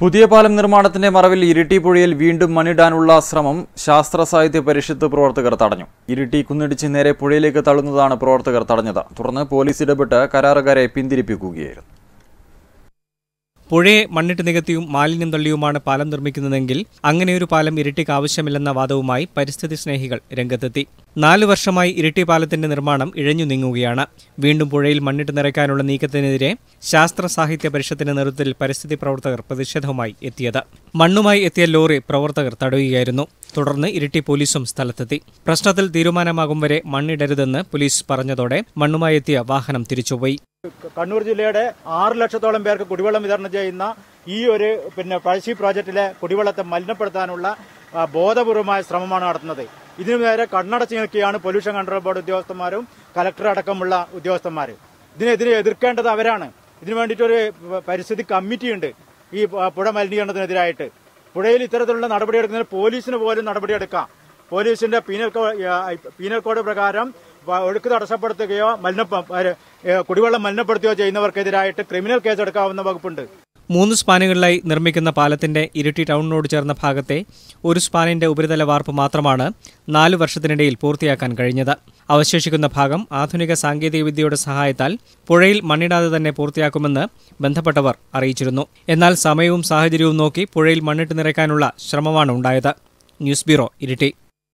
പുതിയ പാലം നിർമ്മാണത്തിന്റെ മറവിൽ ഇരിട്ടി വീണ്ടും മണിടാനുള്ള ശ്രമം ശാസ്ത്ര സാഹിത്യ പരിഷത്ത് പ്രവർത്തകർ തടഞ്ഞു ഇരിട്ടി കുന്നിടിച്ച് നേരെ പുഴയിലേക്ക് തള്ളുന്നതാണ് പ്രവർത്തകർ തടഞ്ഞത് തുടർന്ന് പോലീസ് ഇടപെട്ട് കരാറുകാരെ പിന്തിരിപ്പിക്കുകയായിരുന്നു പുഴയെ മണ്ണിട്ട് നികത്തിയും മാലിന്യം തള്ളിയുമാണ് പാലം നിർമ്മിക്കുന്നതെങ്കിൽ അങ്ങനെയൊരു പാലം ഇരിട്ടിക്ക് ആവശ്യമില്ലെന്ന വാദവുമായി പരിസ്ഥിതി സ്നേഹികൾ രംഗത്തെത്തി നാലു വർഷമായി ഇരിട്ടി പാലത്തിന്റെ നിർമ്മാണം ഇഴഞ്ഞു നീങ്ങുകയാണ് വീണ്ടും പുഴയിൽ മണ്ണിട്ട് നിറയ്ക്കാനുള്ള നീക്കത്തിനെതിരെ ശാസ്ത്ര സാഹിത്യ പരിഷത്തിന്റെ നേതൃത്വത്തിൽ പരിസ്ഥിതി പ്രവർത്തകർ പ്രതിഷേധവുമായി എത്തിയത് മണ്ണുമായി എത്തിയ ലോറി പ്രവർത്തകർ തടയുകയായിരുന്നു തുടർന്ന് ഇരിട്ടി പോലീസും സ്ഥലത്തെത്തി പ്രശ്നത്തിൽ തീരുമാനമാകും വരെ മണ്ണിടരുതെന്ന് പോലീസ് പറഞ്ഞതോടെ മണ്ണുമായി എത്തിയ വാഹനം തിരിച്ചുപോയി കണ്ണൂർ ജില്ലയുടെ ആറ് ലക്ഷത്തോളം പേർക്ക് കുടിവെള്ളം വിതരണം ചെയ്യുന്ന ഈ ഒരു പിന്നെ പഴശ്ശി പ്രോജക്റ്റിലെ കുടിവെള്ളത്തെ മലിനപ്പെടുത്താനുള്ള ബോധപൂർവമായ ശ്രമമാണ് നടത്തുന്നത് ഇതിനു നേരെ കണ്ണടച്ചു നിൽക്കുകയാണ് പൊല്യൂഷൻ കൺട്രോൾ ബോർഡ് ഉദ്യോഗസ്ഥന്മാരും കലക്ടർ അടക്കമുള്ള ഉദ്യോഗസ്ഥന്മാർ ഇതിനെതിരെ എതിർക്കേണ്ടത് അവരാണ് ഇതിനു വേണ്ടിയിട്ടൊരു പരിസ്ഥിതി കമ്മിറ്റിയുണ്ട് ഈ പുഴ മലിനീകരണത്തിനെതിരായിട്ട് പുഴയിൽ ഇത്തരത്തിലുള്ള നടപടിയെടുക്കുന്നതിന് പോലീസിന് പോലും നടപടിയെടുക്കാം പോലീസിന്റെ പീനൽ പീനൽ കോഡ് പ്രകാരം ഒഴുക്ക് തടസ്സപ്പെടുത്തുകയോ മലിന കുടിവെള്ളം മലിനപ്പെടുത്തുകയോ ചെയ്യുന്നവർക്കെതിരായിട്ട് ക്രിമിനൽ കേസെടുക്കാവുന്ന വകുപ്പുണ്ട് മൂന്ന് സ്പാനുകളിലായി നിർമ്മിക്കുന്ന പാലത്തിന്റെ ഇരുട്ടി ടൗണിനോട് ചേർന്ന ഭാഗത്തെ ഒരു സ്പാനിന്റെ ഉപരിതല വാർപ്പ് മാത്രമാണ് നാലു വർഷത്തിനിടയിൽ പൂർത്തിയാക്കാൻ കഴിഞ്ഞത് അവശേഷിക്കുന്ന ഭാഗം ആധുനിക സാങ്കേതികവിദ്യയുടെ സഹായത്താൽ പുഴയിൽ മണ്ണിടാതെ തന്നെ പൂർത്തിയാക്കുമെന്ന് ബന്ധപ്പെട്ടവർ അറിയിച്ചിരുന്നു എന്നാൽ സമയവും സാഹചര്യവും നോക്കി പുഴയിൽ മണ്ണിട്ട് നിറയ്ക്കാനുള്ള ശ്രമമാണ് ഉണ്ടായത് ന്യൂസ് ബ്യൂറോ ഇരിട്ടി